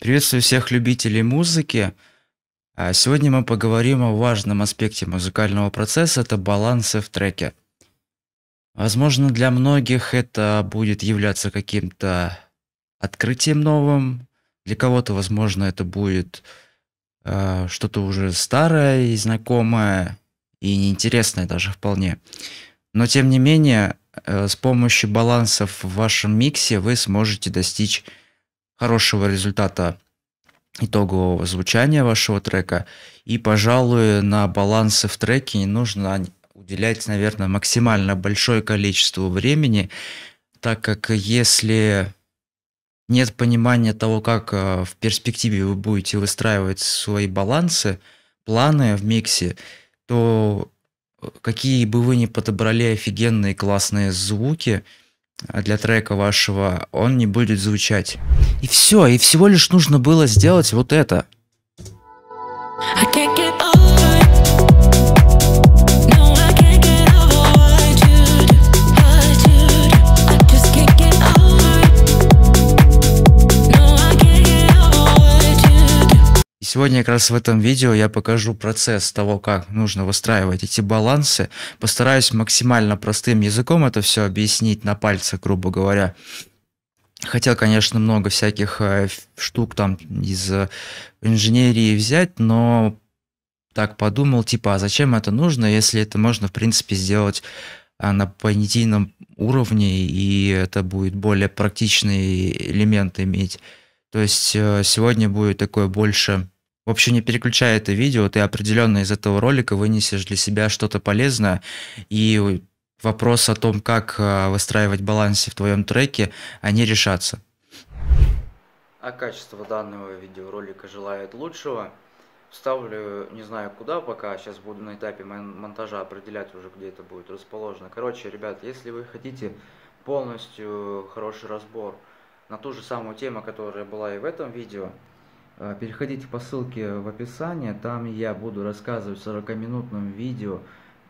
Приветствую всех любителей музыки. А, сегодня мы поговорим о важном аспекте музыкального процесса – это балансы в треке. Возможно, для многих это будет являться каким-то открытием новым, для кого-то, возможно, это будет э, что-то уже старое и знакомое, и неинтересное даже вполне. Но, тем не менее, э, с помощью балансов в вашем миксе вы сможете достичь хорошего результата итогового звучания вашего трека. И, пожалуй, на балансы в треке не нужно уделять, наверное, максимально большое количество времени, так как если нет понимания того, как э, в перспективе вы будете выстраивать свои балансы, планы в миксе, то э, какие бы вы ни подобрали офигенные классные звуки – а для трека вашего, он не будет звучать. И все, и всего лишь нужно было сделать вот это. I can't Сегодня как раз в этом видео я покажу процесс того, как нужно выстраивать эти балансы. Постараюсь максимально простым языком это все объяснить на пальцах, грубо говоря. Хотел, конечно, много всяких э, штук там из э, инженерии взять, но так подумал, типа, а зачем это нужно, если это можно, в принципе, сделать а, на понятийном уровне, и это будет более практичный элемент иметь. То есть э, сегодня будет такое больше Вообще не переключая это видео, ты определенно из этого ролика вынесешь для себя что-то полезное. И вопрос о том, как э, выстраивать балансы в твоем треке, они решатся. А качество данного видеоролика желает лучшего. Вставлю не знаю куда пока, сейчас буду на этапе монтажа определять уже, где это будет расположено. Короче, ребят, если вы хотите полностью хороший разбор на ту же самую тему, которая была и в этом видео, Э, переходите по ссылке в описании, там я буду рассказывать 40-минутном видео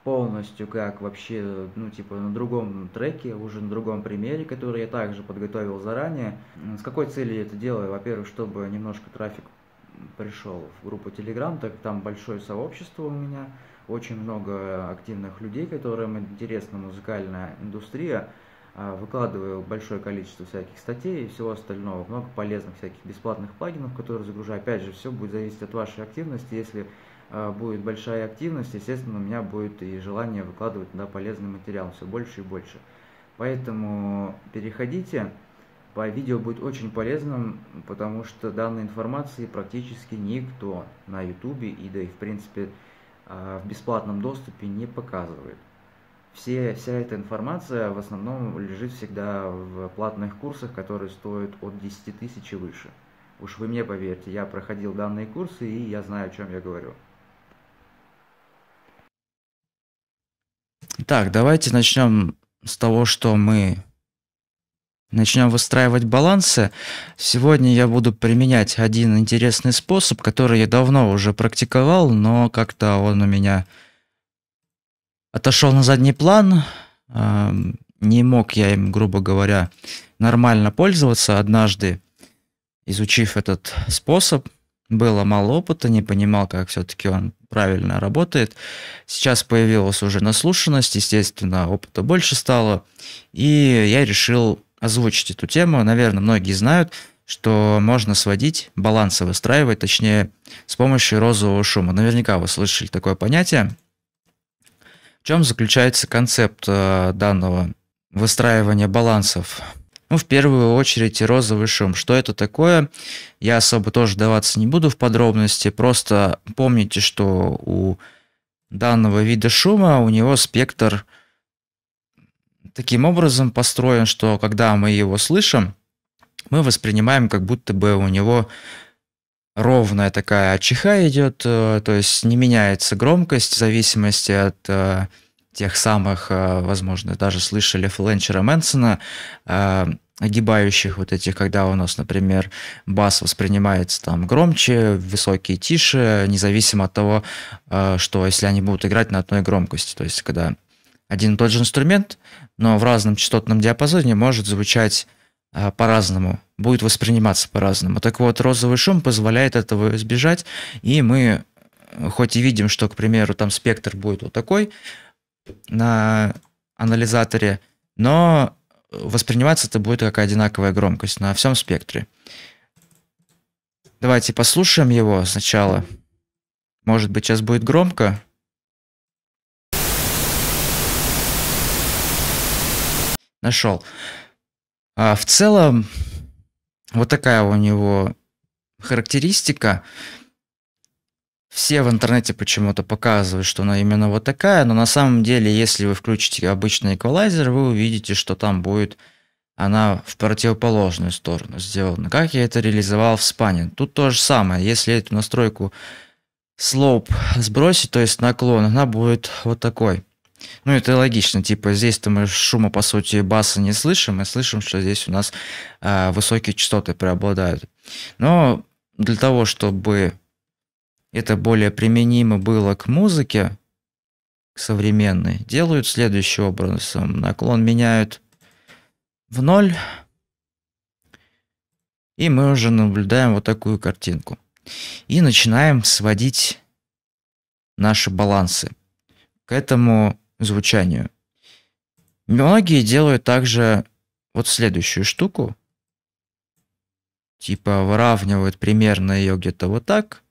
полностью, как вообще, ну, типа, на другом треке, уже на другом примере, который я также подготовил заранее. С какой целью я это делаю? Во-первых, чтобы немножко трафик пришел в группу Telegram, так там большое сообщество у меня, очень много активных людей, которым интересна музыкальная индустрия, а, выкладываю большое количество всяких статей и всего остального, много полезных всяких бесплатных плагинов, которые загружаю. Опять же, все будет зависеть от вашей активности. Если а, будет большая активность, естественно, у меня будет и желание выкладывать туда полезный материал все больше и больше. Поэтому переходите. По видео будет очень полезным, потому что данной информации практически никто на YouTube и да и в принципе а, в бесплатном доступе не показывает. Все, вся эта информация в основном лежит всегда в платных курсах, которые стоят от 10 тысяч и выше. Уж вы мне поверьте, я проходил данные курсы и я знаю, о чем я говорю. Так, давайте начнем с того, что мы начнем выстраивать балансы. Сегодня я буду применять один интересный способ, который я давно уже практиковал, но как-то он у меня отошел на задний план. А, не мог я им, грубо говоря, нормально пользоваться. Однажды, изучив этот способ, было мало опыта, не понимал, как все-таки он правильно работает. Сейчас появилась уже наслушанность, естественно, опыта больше стало. И я решил озвучить эту тему. Наверное, многие знают, что можно сводить, балансы выстраивать, точнее, с помощью розового шума. Наверняка вы слышали такое понятие. В чем заключается концепт э, данного выстраивания балансов? Ну, в первую очередь, розовый шум. Что это такое? Я особо тоже даваться не буду в подробности. Просто помните, что у данного вида шума у него спектр таким образом построен, что когда мы его слышим, мы воспринимаем, как будто бы у него ровная такая чиха идет, э, то есть не меняется громкость в зависимости от э, тех самых, э, возможно, даже слышали Фленчера Мэнсона, огибающих вот этих, когда у нас, например, бас воспринимается там громче, высокие тише, независимо от того, что если они будут играть на одной громкости, то есть когда один и тот же инструмент, но в разном частотном диапазоне может звучать а, по-разному, будет восприниматься по-разному. Так вот, розовый шум позволяет этого избежать, и мы э, хоть и видим, что, к примеру, там спектр будет вот такой на анализаторе, но восприниматься это будет как одинаковая громкость на всем спектре. Давайте послушаем его сначала. Может быть, сейчас будет громко. Нашел. А в целом, вот такая у него характеристика. Все в интернете почему-то показывают, что она именно вот такая, но на самом деле, если вы включите обычный эквалайзер, вы увидите, что там будет она в противоположную сторону сделана. Как я это реализовал в спане? Тут то же самое. Если эту настройку слоп сбросить, то есть наклон, она будет вот такой. Ну, это логично. Типа, здесь-то мы шума, по сути, баса не слышим. Мы слышим, что здесь у нас э, высокие частоты преобладают. Но для того, чтобы это более применимо было к музыке, современной, делают следующим образом. Наклон меняют в ноль. И мы уже наблюдаем вот такую картинку. И начинаем сводить наши балансы. К этому звучанию. Многие делают также вот следующую штуку. Типа выравнивают примерно ее где-то вот так.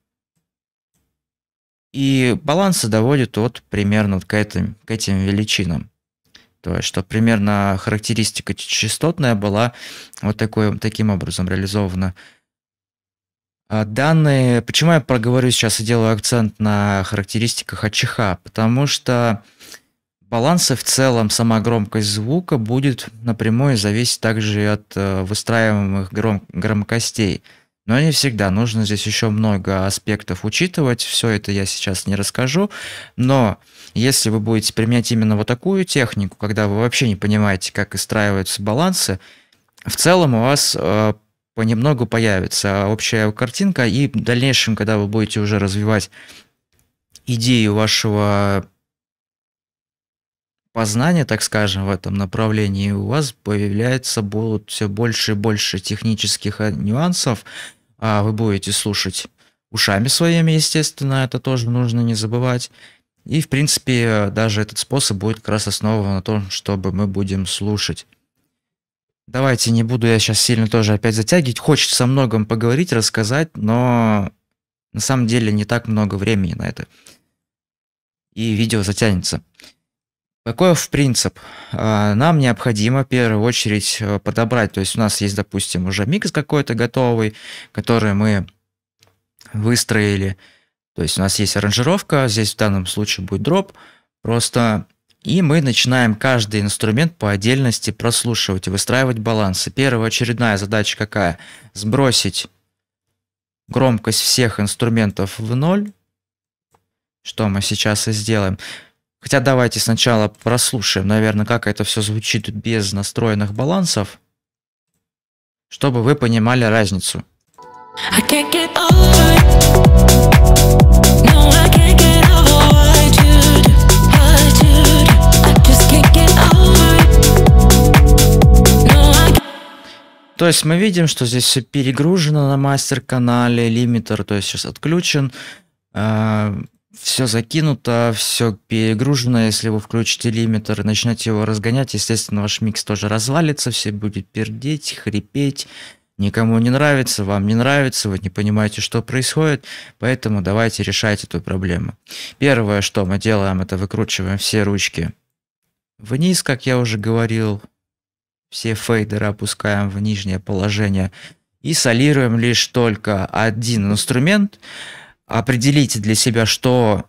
И балансы доводят вот примерно к этим, к этим величинам. То есть, что примерно характеристика частотная была вот такой, таким образом реализована. А данные, почему я проговорю сейчас и делаю акцент на характеристиках АЧХ, потому что Баланс в целом сама громкость звука будет напрямую зависеть также и от э, выстраиваемых гром- громкостей. Но не всегда. Нужно здесь еще много аспектов учитывать. Все это я сейчас не расскажу. Но если вы будете применять именно вот такую технику, когда вы вообще не понимаете, как выстраиваются балансы, в целом у вас э, понемногу появится общая картинка. И в дальнейшем, когда вы будете уже развивать идею вашего познания, так скажем, в этом направлении, у вас появляется будут все больше и больше технических э, нюансов. а Вы будете слушать ушами своими, естественно, это тоже нужно не забывать. И, в принципе, даже этот способ будет как раз основан на том, чтобы мы будем слушать. Давайте, не буду я сейчас сильно тоже опять затягивать. Хочется о многом поговорить, рассказать, но на самом деле не так много времени на это. И видео затянется. Какой в принцип? А, нам необходимо в первую очередь э, подобрать, то есть у нас есть, допустим, уже микс какой-то готовый, который мы выстроили, то есть у нас есть аранжировка, здесь в данном случае будет дроп, просто и мы начинаем каждый инструмент по отдельности прослушивать и выстраивать балансы. Первая очередная задача какая? Сбросить громкость всех инструментов в ноль, что мы сейчас и сделаем. Хотя давайте сначала прослушаем, наверное, как это все звучит без настроенных балансов, чтобы вы понимали разницу. То есть мы видим, что здесь все перегружено на мастер-канале, лимитер, то есть сейчас отключен. А, все закинуто, все перегружено. Если вы включите лимитер и начнете его разгонять, естественно, ваш микс тоже развалится, все будет пердеть, хрипеть. Никому не нравится, вам не нравится, вы не понимаете, что происходит, поэтому давайте решать эту проблему. Первое, что мы делаем, это выкручиваем все ручки вниз, как я уже говорил, все фейдеры опускаем в нижнее положение и солируем лишь только один инструмент – определите для себя, что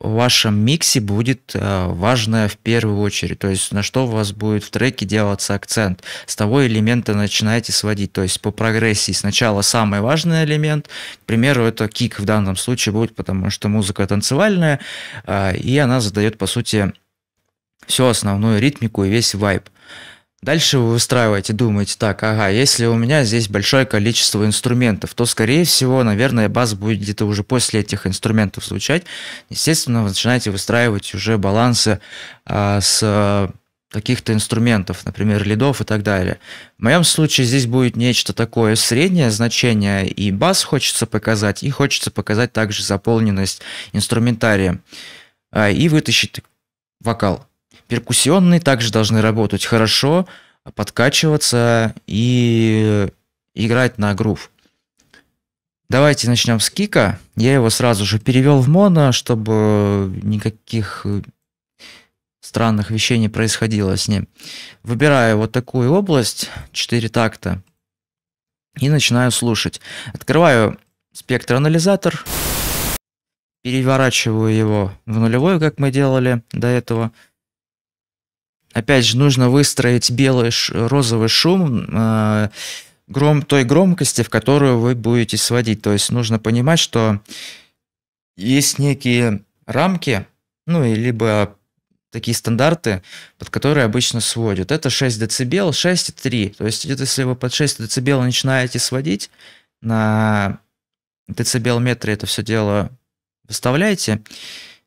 в вашем миксе будет э, важное в первую очередь, то есть на что у вас будет в треке делаться акцент. С того элемента начинаете сводить, то есть по прогрессии. Сначала самый важный элемент, к примеру, это кик в данном случае будет, потому что музыка танцевальная, э, и она задает, по сути, всю основную ритмику и весь вайб. Дальше вы выстраиваете, думаете, так, ага, если у меня здесь большое количество инструментов, то, скорее всего, наверное, бас будет где-то уже после этих инструментов звучать. Естественно, вы начинаете выстраивать уже балансы а, с э, каких-то инструментов, например, лидов и так далее. В моем случае здесь будет нечто такое среднее значение, и бас хочется показать, и хочется показать также заполненность инструментарием, а, и вытащить вокал. Перкуссионные также должны работать хорошо, подкачиваться и играть на грув. Давайте начнем с кика. Я его сразу же перевел в моно, чтобы никаких э, странных вещей не происходило с ним. Выбираю вот такую область, 4 такта, и начинаю слушать. Открываю спектроанализатор, переворачиваю его в нулевой, как мы делали до этого, опять же, нужно выстроить белый, розовый шум э, гром, той громкости, в которую вы будете сводить. То есть нужно понимать, что есть некие рамки, ну, и либо такие стандарты, под которые обычно сводят. Это 6 дБ, 6 и 3. То есть если вы под 6 дБ начинаете сводить, на децибел метре это все дело выставляете,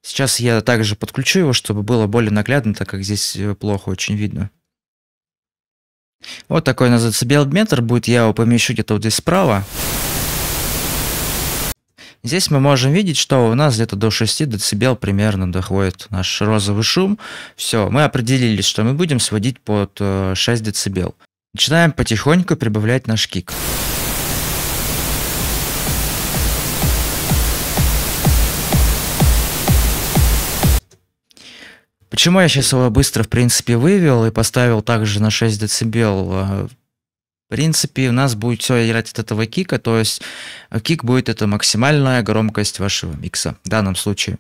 Сейчас я также подключу его, чтобы было более наглядно, так как здесь э, плохо очень видно. Вот такой у нас будет, я его помещу где-то вот здесь справа. Здесь мы можем видеть, что у нас где-то до 6 дБ примерно доходит наш розовый шум. Все, мы определились, что мы будем сводить под 6 э, дБ. Начинаем потихоньку прибавлять наш кик. Почему я сейчас его быстро, в принципе, вывел и поставил также на 6 дБ? Э, в принципе, у нас будет все играть от этого кика, то есть э, кик будет это максимальная громкость вашего микса в данном случае.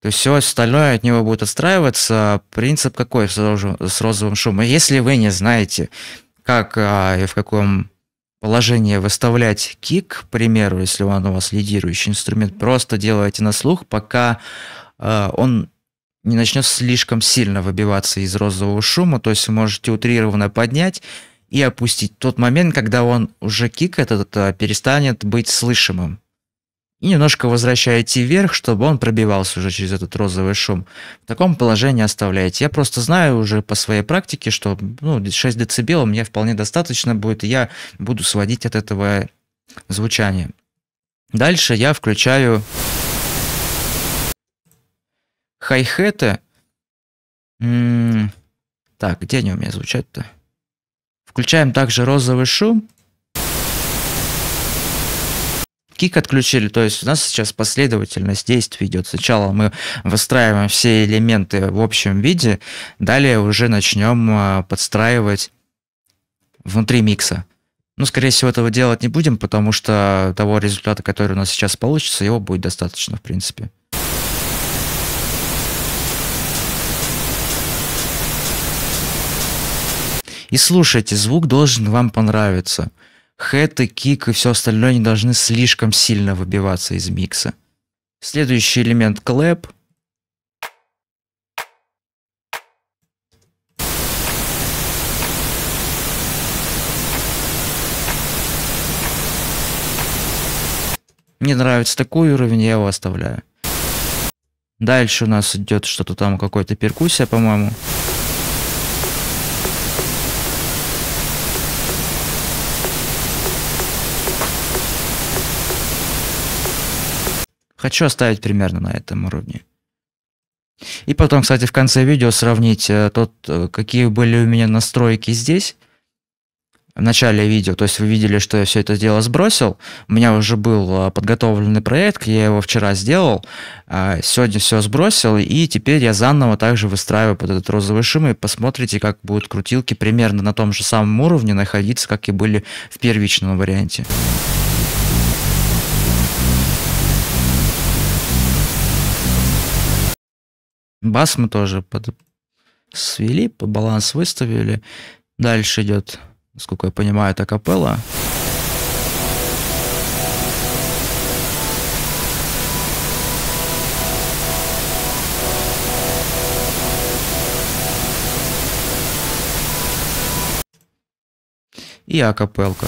То есть все остальное от него будет отстраиваться. Принцип какой с, розовым, с розовым шумом? Если вы не знаете, как а, и в каком положении выставлять кик, к примеру, если он у вас лидирующий инструмент, просто делайте на слух, пока а, он не начнет слишком сильно выбиваться из розового шума, то есть вы можете утрированно поднять и опустить тот момент, когда он уже кик этот а, перестанет быть слышимым. И немножко возвращаете вверх, чтобы он пробивался уже через этот розовый шум. В таком положении оставляете. Я просто знаю уже по своей практике, что ну, 6 дБ меня вполне достаточно будет, и я буду сводить от этого звучания. Дальше я включаю хай-хеты. Так, где они у меня звучат-то? Включаем также розовый шум. Кик отключили, то есть у нас сейчас последовательность действий идет. Сначала мы выстраиваем все элементы в общем виде, далее уже начнем а, подстраивать внутри микса. Ну, скорее всего, этого делать не будем, потому что того результата, который у нас сейчас получится, его будет достаточно, в принципе. И слушайте, звук должен вам понравиться. Хэты, кик и все остальное не должны слишком сильно выбиваться из микса. Следующий элемент клэп. Мне нравится такой уровень, я его оставляю. Дальше у нас идет что-то там, какой-то перкуссия, по-моему. Хочу оставить примерно на этом уровне. И потом, кстати, в конце видео сравнить э, тот, э, какие были у меня настройки здесь, в начале видео, то есть вы видели, что я все это дело сбросил, у меня уже был э, подготовленный проект, я его вчера сделал, а сегодня все сбросил, и теперь я заново также выстраиваю под этот розовый шум, и посмотрите, как будут крутилки примерно на том же самом уровне находиться, как и были в первичном варианте. Бас мы тоже под... свели, баланс выставили. Дальше идет, насколько я понимаю, это капелла. И акапелка.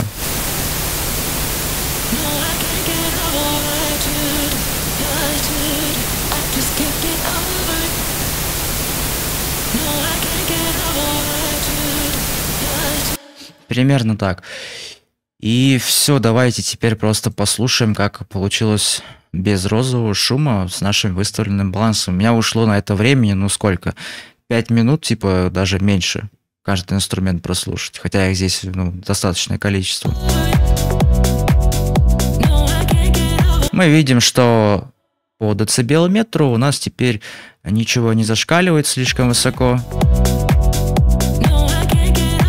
Примерно так. И все, давайте теперь просто послушаем, как получилось без розового шума с нашим выставленным балансом. У меня ушло на это времени, ну сколько? Пять минут, типа, даже меньше. Каждый инструмент прослушать. Хотя их здесь ну, достаточное количество. Мы видим, что по децибелометру у нас теперь ничего не зашкаливает слишком высоко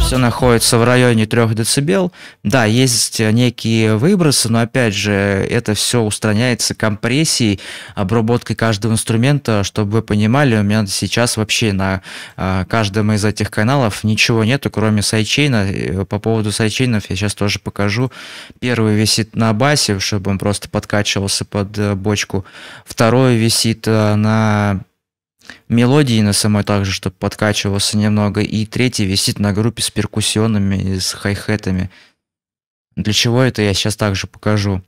все находится в районе 3 дБ. Да, есть э, некие выбросы, но опять же, это все устраняется компрессией, обработкой каждого инструмента. Чтобы вы понимали, у меня сейчас вообще на э, каждом из этих каналов ничего нету, кроме сайдчейна. Э, по поводу сайдчейнов я сейчас тоже покажу. Первый висит на басе, чтобы он просто подкачивался под бочку. Второй висит на мелодии на самой также, чтобы подкачивался немного. И третий висит на группе с перкуссионами и с хай-хетами. Для чего это я сейчас также покажу.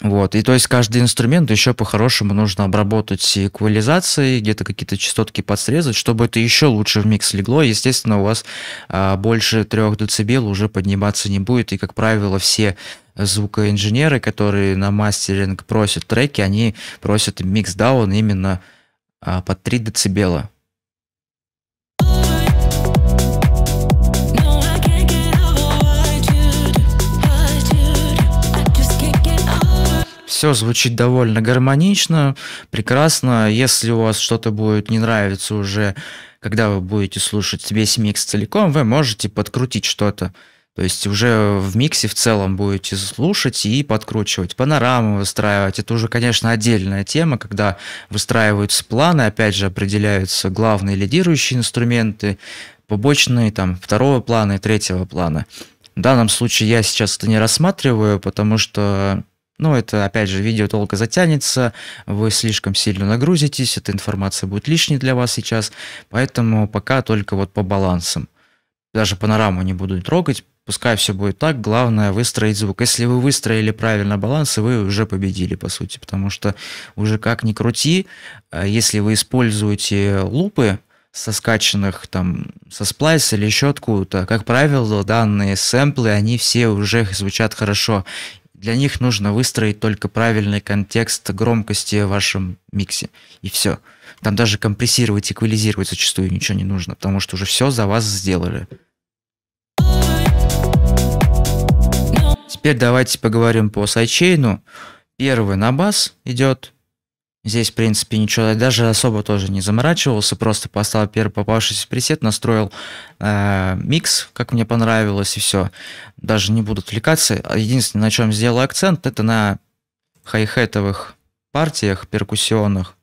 Вот. И то есть каждый инструмент еще по-хорошему нужно обработать с эквализацией, где-то какие-то частотки подсрезать, чтобы это еще лучше в микс легло. Естественно, у вас а, больше 3 дБ уже подниматься не будет. И, как правило, все звукоинженеры, которые на мастеринг просят треки, они просят микс даун именно а, под 3 децибела. Все звучит довольно гармонично, прекрасно. Если у вас что-то будет не нравиться уже, когда вы будете слушать весь микс целиком, вы можете подкрутить что-то. То есть уже в миксе в целом будете слушать и подкручивать, панорамы выстраивать. Это уже, конечно, отдельная тема, когда выстраиваются планы, опять же, определяются главные лидирующие инструменты, побочные там второго плана и третьего плана. В данном случае я сейчас это не рассматриваю, потому что ну, это, опять же, видео долго затянется, вы слишком сильно нагрузитесь, эта информация будет лишней для вас сейчас, поэтому пока только вот по балансам. Даже панораму не буду трогать, пускай все будет так, главное выстроить звук. Если вы выстроили правильно баланс, вы уже победили, по сути, потому что уже как ни крути, э, если вы используете лупы, со скачанных там со сплайса или еще откуда-то. Как правило, данные сэмплы, они все уже звучат хорошо. Для них нужно выстроить только правильный контекст громкости в вашем миксе. И все. Там даже компрессировать, эквализировать зачастую ничего не нужно, потому что уже все за вас сделали. Теперь давайте поговорим по Сайчейну. Первый на бас идет. Здесь, в принципе, ничего, даже особо тоже не заморачивался, просто поставил первый попавшийся пресет, настроил э, микс, как мне понравилось, и все. Даже не буду отвлекаться. Единственное, на чем сделал акцент, это на хай-хетовых партиях перкуссионных.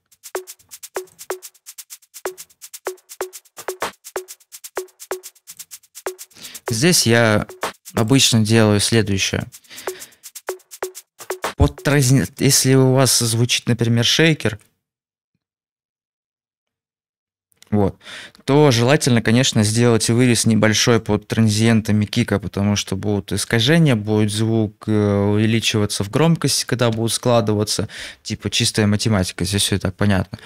Здесь я обычно делаю следующее. Под Если у вас звучит, например, шейкер – вот, то желательно, конечно, сделать вырез небольшой под транзиентами кика, потому что будут искажения, будет звук э, увеличиваться в громкости, когда будут складываться, типа чистая математика, здесь все так понятно.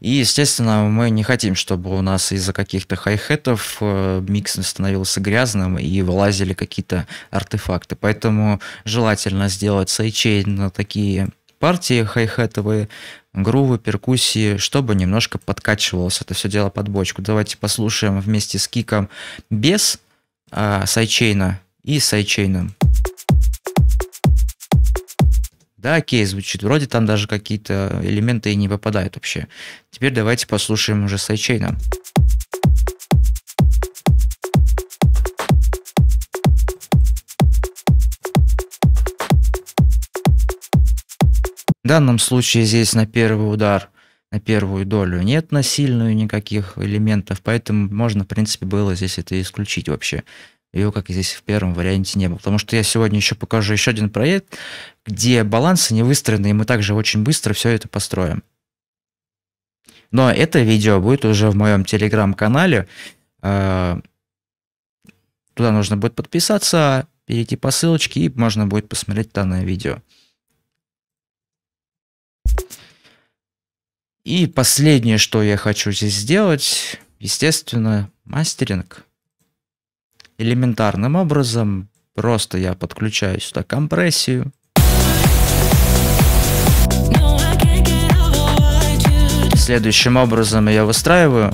И, естественно, мы не хотим, чтобы у нас из-за каких-то хай-хетов э, микс становился грязным и вылазили какие-то артефакты, поэтому желательно сделать сайчейн на такие партии хай-хетовые, грувы, перкуссии, чтобы немножко подкачивалось это все дело под бочку. Давайте послушаем вместе с киком без э, а, сайчейна и сайчейном. Да, окей, звучит. Вроде там даже какие-то элементы и не попадают вообще. Теперь давайте послушаем уже Сайчейном. Сайчейна. В данном случае здесь на первый удар, на первую долю нет насильную никаких элементов, поэтому можно, в принципе, было здесь это исключить вообще. Ее, как здесь в первом варианте, не было. Потому что я сегодня еще покажу еще один проект, где балансы не выстроены, и мы также очень быстро все это построим. Но это видео будет уже в моем телеграм-канале. Э, туда нужно будет подписаться, перейти по ссылочке, и можно будет посмотреть данное видео. И последнее, что я хочу здесь сделать, естественно, мастеринг. Элементарным образом, просто я подключаю сюда компрессию. Следующим образом я выстраиваю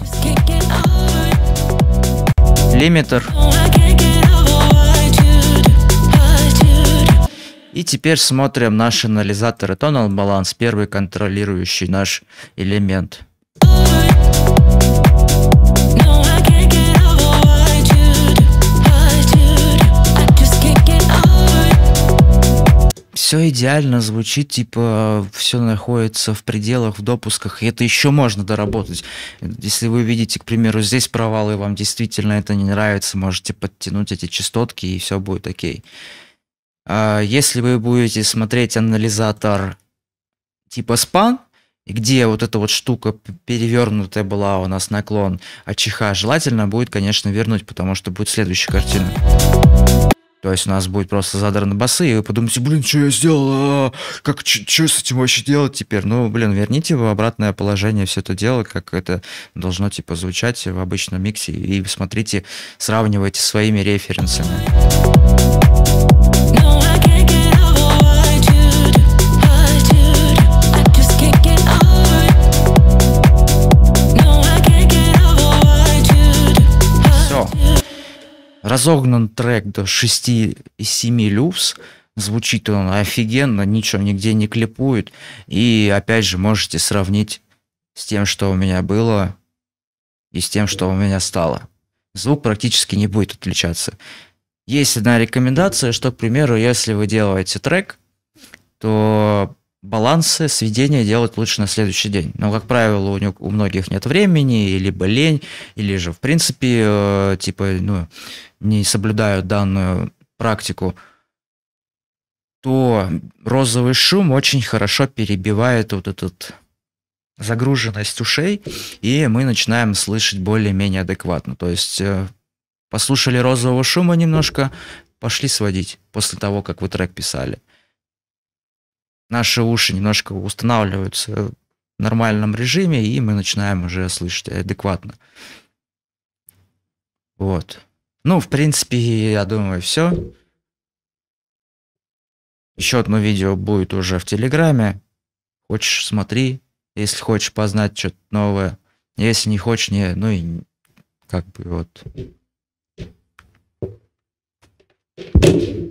лимитер. И теперь смотрим наш анализатор и тонал первый контролирующий наш элемент. все идеально звучит, типа все находится в пределах, в допусках, и это еще можно доработать. Если вы видите, к примеру, здесь провалы, вам действительно это не нравится, можете подтянуть эти частотки, и все будет окей. Okay. А если вы будете смотреть анализатор типа спан, где вот эта вот штука перевернутая была у нас наклон от чиха желательно будет, конечно, вернуть, потому что будет следующая картина. То есть у нас будет просто задраны басы, и вы подумаете, блин, что я сделал, а, как, что с этим вообще делать теперь? Ну, блин, верните в обратное положение все это дело, как это должно, типа, звучать в обычном миксе, и смотрите, сравнивайте своими референсами. разогнан трек до 6 и 7 люфс, звучит он офигенно, ничего нигде не клипует, И опять же, можете сравнить с тем, что у меня было, и с тем, что у меня стало. Звук практически не будет отличаться. Есть одна рекомендация, что, к примеру, если вы делаете трек, то балансы, сведения делать лучше на следующий день. Но, как правило, у, них, у многих нет времени, либо лень, или же, в принципе, э, типа, ну, не соблюдают данную практику, то розовый шум очень хорошо перебивает вот этот загруженность ушей, и мы начинаем слышать более-менее адекватно. То есть э, послушали розового шума немножко, пошли сводить после того, как вы трек писали – наши уши немножко устанавливаются в нормальном режиме, и мы начинаем уже слышать адекватно. Вот. Ну, в принципе, я думаю, все. Еще одно видео будет уже в Телеграме. Хочешь, смотри, если хочешь познать что-то новое. Если не хочешь, не, ну и как бы вот.